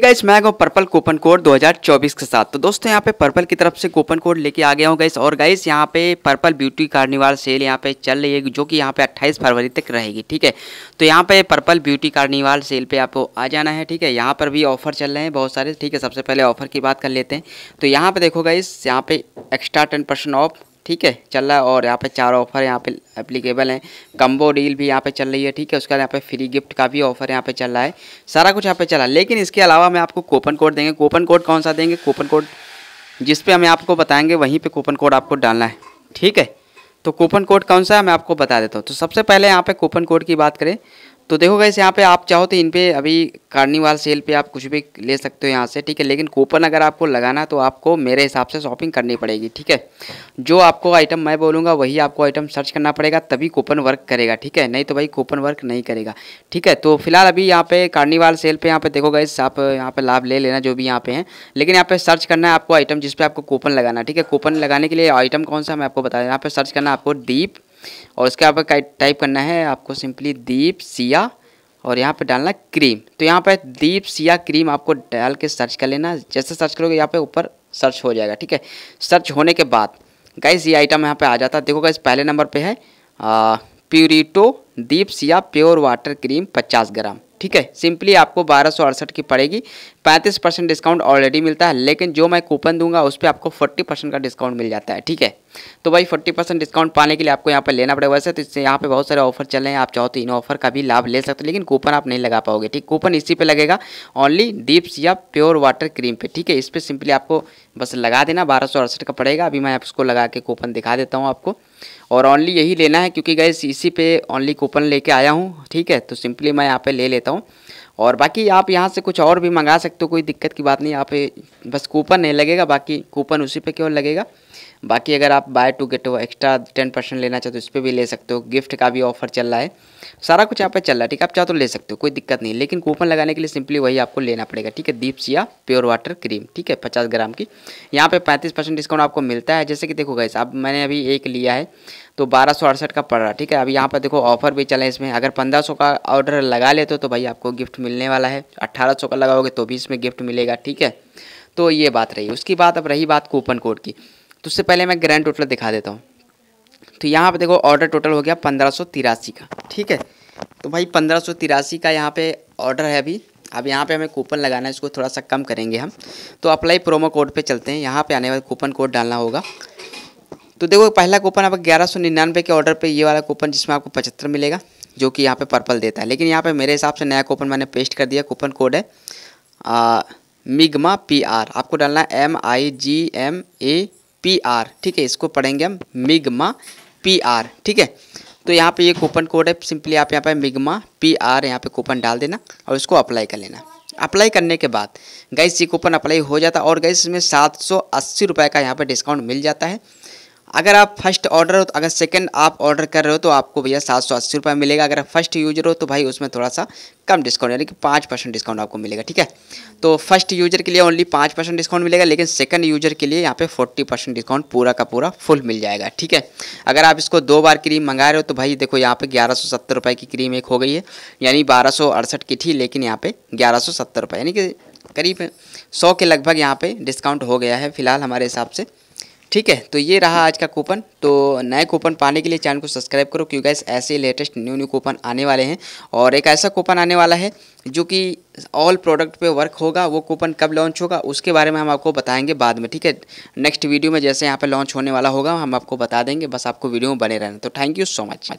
guys मैं हूं purple coupon code 2024 के साथ तो दोस्तों यहाँ पे पर्पल की तरफ से कूपन कोड लेके आ गया हूँ गाइस और गाइस यहाँ पे पर्पल ब्यूटी कार्निवाल सेल यहाँ पे चल रही है जो कि यहाँ पे 28 फरवरी तक रहेगी ठीक है तो यहाँ पे पर्पल ब्यूटी कार्निवाल सेल पे आपको आ जाना है ठीक है यहाँ पर भी ऑफर चल रहे हैं बहुत सारे ठीक है सबसे पहले ऑफर की बात कर लेते हैं तो यहाँ पर देखो गाइस यहाँ पे एक्स्ट्रा टेन ऑफ ठीक है चल रहा है और यहाँ पे चार ऑफर यहाँ पे एप्लीकेबल हैं कम्बो डील भी यहाँ पे चल रही है ठीक है उसके बाद यहाँ पे फ्री गिफ्ट का भी ऑफर यहाँ पे चल रहा है सारा कुछ यहाँ पे चला लेकिन इसके अलावा मैं आपको कूपन कोड देंगे कूपन कोड कौन सा देंगे कूपन कोड जिस पे हमें आपको बताएंगे वहीं पे कूपन कोड आपको डालना है ठीक है तो कूपन कोड कौन सा है मैं आपको बता देता हूँ तो सबसे पहले यहाँ पे कूपन कोड की बात करें तो देखो गैस यहाँ पे आप चाहो तो इन पर अभी कार्निवाल सेल पे आप कुछ भी ले सकते हो यहाँ से ठीक है लेकिन कूपन अगर आपको लगाना तो आपको मेरे हिसाब से शॉपिंग करनी पड़ेगी ठीक है जो आपको आइटम मैं बोलूँगा वही आपको आइटम सर्च करना पड़ेगा तभी कूपन वर्क करेगा ठीक है नहीं तो भाई कूपन वर्क नहीं करेगा ठीक है तो फिलहाल अभी यहाँ पे कार्निवाल सेल पर यहाँ पर देखो गैस आप यहाँ पर लाभ ले लेना जो भी यहाँ पे हैं लेकिन यहाँ पर सर्च करना है आपको आइटम जिसपे आपको कूपन लगाना ठीक है कूपन लगाने के लिए आइटम कौन सा मैं आपको बता दें यहाँ पर सर्च करना आपको डीप और उसके यहाँ पर टाइप करना है आपको सिंपली दीप सिया और यहाँ पे डालना क्रीम तो यहाँ पे दीप सिया क्रीम आपको डाल के सर्च कर लेना जैसे सर्च करोगे यहाँ पे ऊपर सर्च हो जाएगा ठीक है सर्च होने के बाद गाइज ये आइटम यहाँ पे आ जाता है देखो गाइज पहले नंबर पे है Purito Deep Sea pure water cream पचास ग्राम ठीक है सिंपली आपको बारह सौ अड़सठ की पड़ेगी पैंतीस परसेंट डिस्काउंट ऑलरेडी मिलता है लेकिन जो मैं कूपन दूंगा उस पर आपको फोर्टी परसेंट का डिस्काउंट मिल जाता है ठीक है तो भाई फोर्टी परसेंट डिस्काउंट पाने के लिए आपको यहाँ पर लेना पड़ेगा वैसे तो इससे यहाँ पर बहुत सारे ऑफर चल रहे हैं आप चाहो तो इन ऑफर का भी लाभ ले सकते हो लेकिन कूपन आप नहीं लगा पाओगे ठीक कूपन इसी पर लगेगा ओनली डिप्स या प्योर वाटर क्रीम पे ठीक है इस पर सिंपली आपको बस लगा देना बारह का पड़ेगा अभी मैं उसको लगा के कूपन दिखा देता हूँ आपको और ओनली यही लेना है क्योंकि गैस इसी पे ओनली कूपन लेके आया हूँ ठीक है तो सिंपली मैं यहाँ पे ले लेता हूँ Então, और बाकी आप यहाँ से कुछ और भी मंगा सकते हो कोई दिक्कत की बात नहीं यहाँ पे बस कूपन नहीं लगेगा बाकी कूपन उसी पे केवल लगेगा बाकी अगर आप बाय टू गेट हो एक्स्ट्रा टेन परसेंट लेना चाहते हो उस तो पर भी ले सकते हो गिफ्ट का भी ऑफर चल रहा है सारा कुछ यहाँ पे चल रहा है ठीक है आप चाहो तो ले सकते हो कोई दिक्कत नहीं लेकिन कूपन लगाने के लिए सिंपली वही आपको लेना पड़ेगा ठीक है Deep Sea pure water cream ठीक है पचास ग्राम की यहाँ पर पैंतीस परसेंट डिस्काउंट आपको मिलता है जैसे कि देखो गैस अब मैंने अभी एक लिया है तो बारह सौ अड़सठ का पड़ रहा है ठीक है अब यहाँ पर देखो ऑफर भी चला है इसमें अगर पंद्रह सौ का ऑर्डर लगा लेते हो तो भाई आपको गिफ्ट मिलने वाला है अट्ठारह सौ का लगाओगे तो भी इसमें गिफ्ट मिलेगा ठीक है तो ये बात रही उसकी बात अब रही बात कूपन कोड की तो उससे पहले मैं ग्रैंड टोटल दिखा देता हूँ तो यहाँ पर देखो ऑर्डर टोटल हो गया पंद्रह सौ तिरासी का ठीक है तो भाई पंद्रह सौ तिरासी का यहाँ पर ऑर्डर है अभी अब यहाँ पे हमें कूपन लगाना है इसको थोड़ा सा कम करेंगे हम तो अप्लाई प्रोमो कोड पे चलते हैं यहाँ पे आने वाले कूपन कोड डालना होगा तो देखो पहला कूपन आप ग्यारह सौ निन्यानवे के ऑर्डर पे ये वाला कूपन जिसमें आपको पचहत्तर मिलेगा जो कि यहाँ पे पर्पल देता है लेकिन यहाँ पे मेरे हिसाब से नया कूपन मैंने पेस्ट कर दिया कूपन कोड है मिगमा पी आर आपको डालना है M I G M A P R ठीक है इसको पढ़ेंगे हम मिगमा पी आर ठीक है तो यहाँ पे ये कूपन कोड है सिंपली आप यहाँ पे मिगमा पी आर यहाँ पे कूपन डाल देना और इसको अप्लाई कर लेना अप्लाई करने के बाद गैस ये कूपन अप्लाई हो जाता है और गैस इसमें सात सौ अस्सी रुपये का यहाँ पे डिस्काउंट मिल जाता है अगर आप फर्स्ट ऑर्डर हो तो अगर सेकंड आप ऑर्डर कर रहे हो तो आपको भैया सात सौ अस्सी रुपये मिलेगा अगर आप फर्स्ट यूजर हो तो भाई उसमें थोड़ा सा कम डिस्काउंट यानी कि पाँच परसेंट डिस्काउंट आपको मिलेगा ठीक है तो फर्स्ट यूजर के लिए ओनली पाँच परसेंट डिस्काउंट मिलेगा लेकिन सेकंड यूजर के लिए यहाँ पे फोर्टी परसेंट डिस्काउंट पूरा का पूरा फुल मिल जाएगा ठीक है अगर आप इसको दो बार क्रीम मंगा रहे हो तो भाई देखो यहाँ पे ग्यारह सौ सत्तर रुपये की क्रीम एक हो गई है यानी बारह सौ अड़सठ की थी लेकिन यहाँ पे ग्यारह सौ सत्तर रुपये यानी कि करीब सौ के लगभग यहाँ पे डिस्काउंट हो गया है फिलहाल हमारे हिसाब से ठीक है तो ये रहा आज का कूपन तो नए कूपन पाने के लिए चैनल को सब्सक्राइब करो क्योंकि गैस ऐसे लेटेस्ट न्यू न्यू कूपन आने वाले हैं और एक ऐसा कूपन आने वाला है जो कि ऑल प्रोडक्ट पे वर्क होगा वो कूपन कब लॉन्च होगा उसके बारे में हम आपको बताएंगे बाद में ठीक है नेक्स्ट वीडियो में जैसे यहाँ पर लॉन्च होने वाला होगा हम आपको बता देंगे बस आपको वीडियो में बने रहना तो थैंक यू सो मच